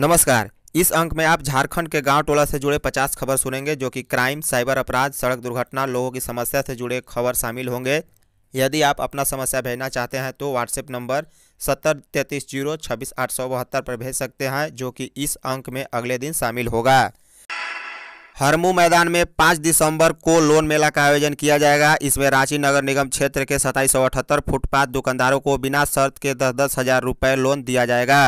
नमस्कार इस अंक में आप झारखंड के गांव टोला से जुड़े 50 खबर सुनेंगे जो कि क्राइम साइबर अपराध सड़क दुर्घटना लोगों की समस्या से जुड़े खबर शामिल होंगे यदि आप अपना समस्या भेजना चाहते हैं तो व्हाट्सएप नंबर सत्तर तैंतीस जीरो छब्बीस आठ सौ बहत्तर पर भेज सकते हैं जो कि इस अंक में अगले दिन शामिल होगा हरमू मैदान में पाँच दिसंबर को लोन मेला का आयोजन किया जाएगा इसमें रांची नगर निगम क्षेत्र के सताईस फुटपाथ दुकानदारों को बिना शर्त के दस दस हज़ार रुपये लोन दिया जाएगा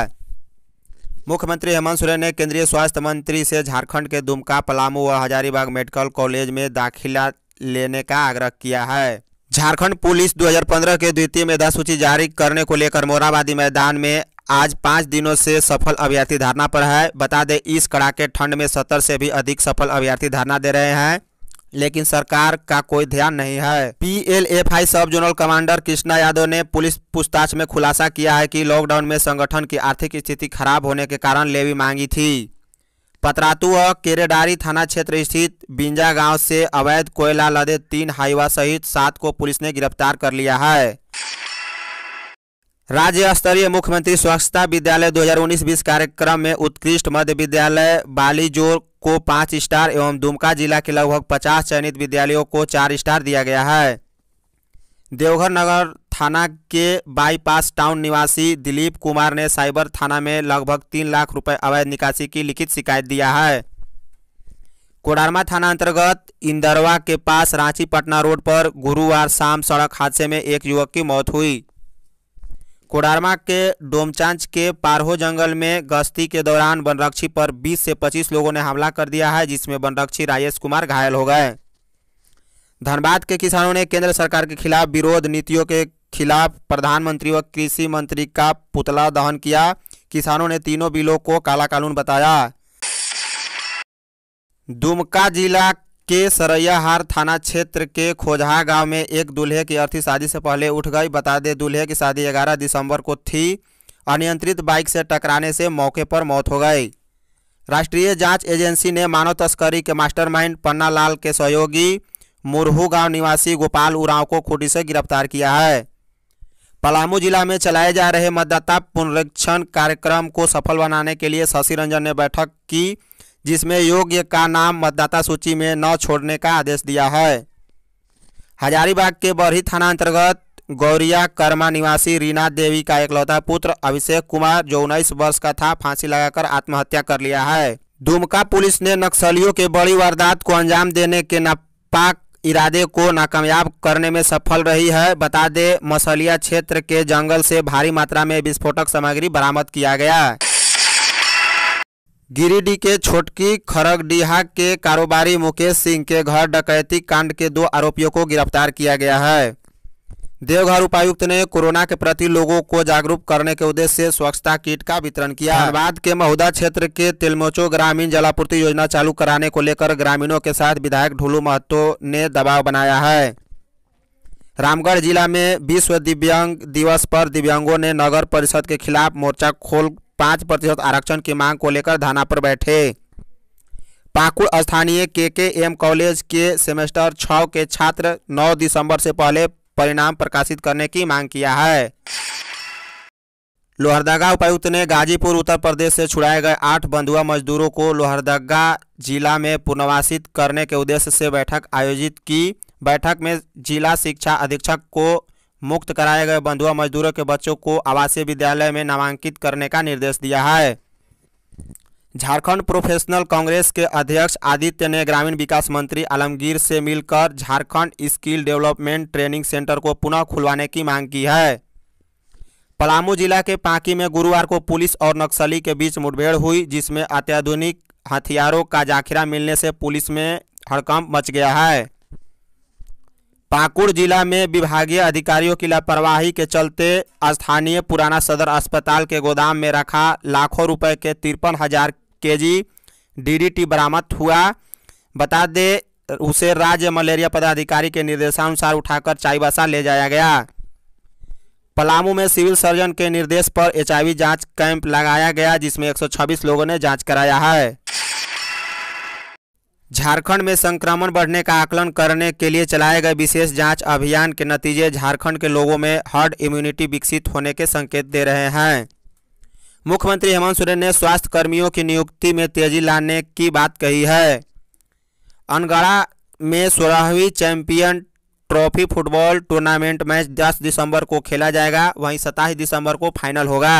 मुख्यमंत्री हेमंत सोरेन ने केंद्रीय स्वास्थ्य मंत्री से झारखंड के दुमका पलामू व हजारीबाग मेडिकल कॉलेज में दाखिला लेने का आग्रह किया है झारखंड पुलिस 2015 के द्वितीय मेधा सूची जारी करने को लेकर मोराबादी मैदान में आज पाँच दिनों से सफल अभ्यर्थी धारणा पर है बता दें इस कड़ाके ठंड में सत्तर से भी अधिक सफल अभ्यर्थी धारणा दे रहे हैं लेकिन सरकार का कोई ध्यान नहीं है आई सब जोनल कमांडर कृष्णा यादव ने पुलिस पूछताछ में खुलासा किया है कि लॉकडाउन में संगठन की आर्थिक स्थिति खराब होने के कारण लेवी मांगी थी पतरातु और केरेडारी थाना क्षेत्र स्थित बिंजा गांव से अवैध कोयला लदे तीन हाईवा सहित सात को पुलिस ने गिरफ्तार कर लिया है राज्य स्तरीय मुख्यमंत्री स्वच्छता विद्यालय 2019-20 कार्यक्रम में उत्कृष्ट मध्य विद्यालय बालीजोर को पाँच स्टार एवं दुमका जिला के लगभग पचास चयनित विद्यालयों को चार स्टार दिया गया है देवघर नगर थाना के बाईपास टाउन निवासी दिलीप कुमार ने साइबर थाना में लगभग तीन लाख रुपए अवैध निकासी की लिखित शिकायत दिया है कोडारमा थाना अंतर्गत इंदरवा के पास रांची पटना रोड पर गुरुवार शाम सड़क हादसे में एक युवक की मौत हुई कोडारमा के डोमचांच के पारहो जंगल में गश्ती के दौरान वनरक्षी पर 20 से 25 लोगों ने हमला कर दिया है जिसमें वनरक्षी राजेश कुमार घायल हो गए धनबाद के किसानों ने केंद्र सरकार के खिलाफ विरोध नीतियों के खिलाफ प्रधानमंत्री व कृषि मंत्री का पुतला दहन किया किसानों ने तीनों बिलों को काला कानून बताया दुमका जिला के सरैयाहार थाना क्षेत्र के खोजहा गांव में एक दूल्हे की अर्थी शादी से पहले उठ गई बता दें दूल्हे की शादी 11 दिसंबर को थी अनियंत्रित बाइक से टकराने से मौके पर मौत हो गई राष्ट्रीय जांच एजेंसी ने मानव तस्करी के मास्टरमाइंड पन्ना लाल के सहयोगी मुरहू गांव निवासी गोपाल उरांव को खूटी से गिरफ्तार किया है पलामू जिला में चलाए जा रहे मतदाता पुनरीक्षण कार्यक्रम को सफल बनाने के लिए शशि रंजन ने बैठक की जिसमें योग्य का नाम मतदाता सूची में न छोड़ने का आदेश दिया है हजारीबाग के बरही थाना अंतर्गत गौरिया कर्मा निवासी रीना देवी का एकलौता पुत्र अभिषेक कुमार जो उन्नीस वर्ष का था फांसी लगाकर आत्महत्या कर लिया है दुमका पुलिस ने नक्सलियों के बड़ी वारदात को अंजाम देने के नापाक इरादे को नाकामयाब करने में सफल रही है बता दें मसलिया क्षेत्र के जंगल से भारी मात्रा में विस्फोटक सामग्री बरामद किया गया गिरिडीह के छोटकी खरगडीहा के कारोबारी मुकेश सिंह के घर डकैती कांड के दो आरोपियों को गिरफ्तार किया गया है देवघर उपायुक्त ने कोरोना के प्रति लोगों को जागरूक करने के उद्देश्य से स्वच्छता किट का वितरण किया धनबाद के महुदा क्षेत्र के तिलमोचो ग्रामीण जलापूर्ति योजना चालू कराने को लेकर ग्रामीणों के साथ विधायक ढुलू महतो ने दबाव बनाया है रामगढ़ जिला में विश्व दिव्यांग दिवस पर दिव्यांगों ने नगर परिषद के खिलाफ मोर्चा खोल पाँच प्रतिशत आरक्षण की मांग को लेकर धाना पर बैठे पाकुड़ स्थानीय के के एम कॉलेज के सेमेस्टर छः के छात्र नौ दिसंबर से पहले परिणाम प्रकाशित करने की मांग किया है लोहरदगा उपायुक्त ने गाजीपुर उत्तर प्रदेश से छुड़ाए गए आठ बंधुआ मजदूरों को लोहरदगा जिला में पुनर्वासित करने के उद्देश्य से बैठक आयोजित की बैठक में जिला शिक्षा अधीक्षक को मुक्त कराए गए बंधुआ मजदूरों के बच्चों को आवासीय विद्यालय में नामांकित करने का निर्देश दिया है झारखंड प्रोफेशनल कांग्रेस के अध्यक्ष आदित्य ने ग्रामीण विकास मंत्री आलमगीर से मिलकर Jharkhand skill development training centre को पुनः खुलवाने की मांग की है पलामू जिला के पाकी में गुरुवार को पुलिस और नक्सली के बीच मुठभेड़ हुई जिसमें अत्याधुनिक हथियारों का जाखिरा मिलने से पुलिस में हड़कंप मच गया है पाकुड़ जिला में विभागीय अधिकारियों की लापरवाही के चलते स्थानीय पुराना सदर अस्पताल के गोदाम में रखा लाखों रुपए के तिरपन हजार के जी डीडीटी बरामद हुआ बता दे उसे राज्य मलेरिया पदाधिकारी के निर्देशानुसार उठाकर चाईबासा ले जाया गया पलामू में सिविल सर्जन के निर्देश पर एचआईवी जांच कैंप लगाया गया जिसमें 126 लोगों ने जांच कराया है झारखंड में संक्रमण बढ़ने का आकलन करने के लिए चलाए गए विशेष जांच अभियान के नतीजे झारखंड के लोगों में हर्ड इम्यूनिटी विकसित होने के संकेत दे रहे हैं मुख्यमंत्री हेमंत सोरेन ने स्वास्थ्य कर्मियों की नियुक्ति में तेजी लाने की बात कही है अनगढ़ा में सोलहवीं champion trophy football tournament match 10 दिसंबर को खेला जाएगा वहीं सत्ताईस दिसंबर को फाइनल होगा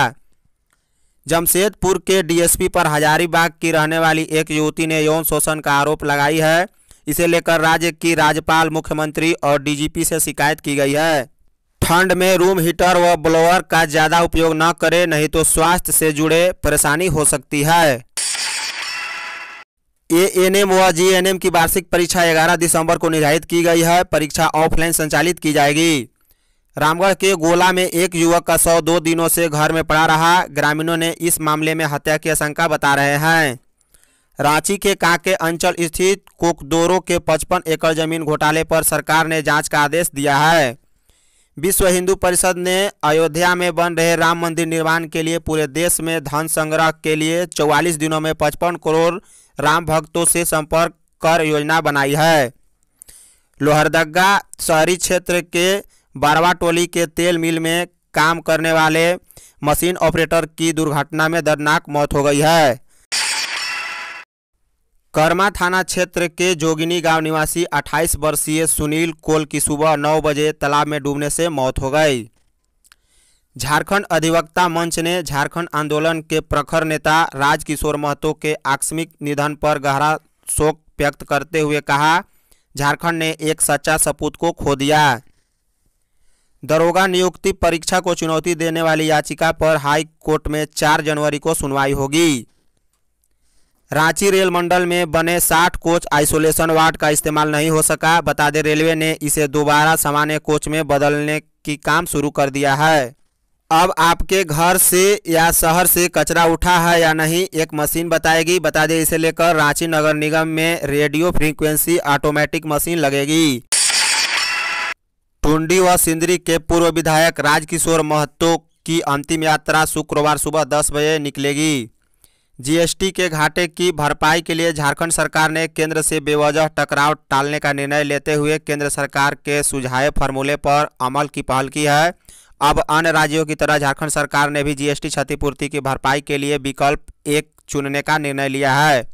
जमशेदपुर के डीएसपी पर हजारीबाग की रहने वाली एक युवती ने यौन शोषण का आरोप लगाई है इसे लेकर राज्य की राज्यपाल मुख्यमंत्री और डीजीपी से शिकायत की गई है ठंड में रूम हीटर व ब्लोअर का ज़्यादा उपयोग न करें नहीं तो स्वास्थ्य से जुड़े परेशानी हो सकती है ए एन एम व जी एन एम की वार्षिक परीक्षा 11 दिसंबर को निर्धारित की गई है परीक्षा ऑफलाइन संचालित की जाएगी रामगढ़ के गोला में एक युवक का शव दो दिनों से घर में पड़ा रहा ग्रामीणों ने इस मामले में हत्या की आशंका बता रहे हैं रांची के कांके अंचल स्थित कोकदोरो के 55 एकड़ जमीन घोटाले पर सरकार ने जांच का आदेश दिया है विश्व हिंदू परिषद ने अयोध्या में बन रहे राम मंदिर निर्माण के लिए पूरे देश में धन संग्रह के लिए 44 दिनों में 55 करोड़ राम भक्तों से संपर्क कर योजना बनाई है लोहरदगा शहरी क्षेत्र के बारवा टोली के तेल मिल में काम करने वाले मशीन ऑपरेटर की दुर्घटना में दर्दनाक मौत हो गई है कर्मा थाना क्षेत्र के जोगिनी गांव निवासी 28 वर्षीय सुनील कोल की सुबह 9 बजे तालाब में डूबने से मौत हो गई झारखंड अधिवक्ता मंच ने झारखंड आंदोलन के प्रखर नेता राजकिशोर महतो के आकस्मिक निधन पर गहरा शोक व्यक्त करते हुए कहा झारखंड ने एक सच्चा सपूत को खो दिया दरोगा नियुक्ति परीक्षा को चुनौती देने वाली याचिका पर हाई कोर्ट में 4 जनवरी को सुनवाई होगी रांची रेल मंडल में बने 60 कोच आइसोलेशन वार्ड का इस्तेमाल नहीं हो सका बता दें रेलवे ने इसे दोबारा सामान्य कोच में बदलने की काम शुरू कर दिया है अब आपके घर से या शहर से कचरा उठा है या नहीं एक मशीन बताएगी बता दें इसे लेकर रांची नगर निगम में रेडियो फ्रीक्वेंसी ऑटोमेटिक मशीन लगेगी टुंडी व सिंदरी के पूर्व विधायक राजकिशोर महतो की अंतिम यात्रा शुक्रवार सुबह दस बजे निकलेगी जीएसटी के घाटे की भरपाई के लिए झारखंड सरकार ने केंद्र से बेवजह टकराव टालने का निर्णय लेते हुए केंद्र सरकार के सुझाए फार्मूले पर अमल की पहल की है अब अन्य राज्यों की तरह झारखंड सरकार ने भी जीएसटी क्षतिपूर्ति की भरपाई के लिए विकल्प एक चुनने का निर्णय लिया है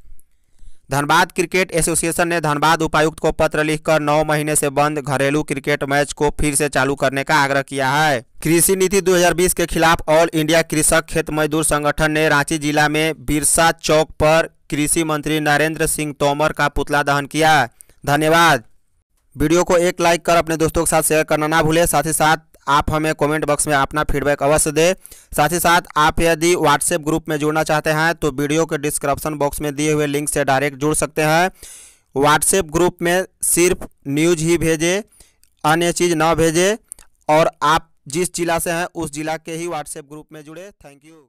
धनबाद क्रिकेट एसोसिएशन ने धनबाद उपायुक्त को पत्र लिखकर नौ महीने से बंद घरेलू क्रिकेट मैच को फिर से चालू करने का आग्रह किया है कृषि नीति 2020 के खिलाफ ऑल इंडिया कृषक खेत मजदूर संगठन ने रांची जिला में बिरसा चौक पर कृषि मंत्री नरेंद्र सिंह तोमर का पुतला दहन किया धन्यवाद वीडियो को एक लाइक कर अपने दोस्तों के साथ शेयर करना ना भूले साथ ही साथ आप हमें कमेंट बॉक्स में अपना फीडबैक अवश्य दें साथ ही साथ आप यदि व्हाट्सएप ग्रुप में जुड़ना चाहते हैं तो वीडियो के डिस्क्रिप्शन बॉक्स में दिए हुए लिंक से डायरेक्ट जुड़ सकते हैं व्हाट्सएप ग्रुप में सिर्फ न्यूज ही भेजें अन्य चीज़ ना भेजें और आप जिस जिला से हैं उस जिला के ही व्हाट्सएप ग्रुप में जुड़े थैंक यू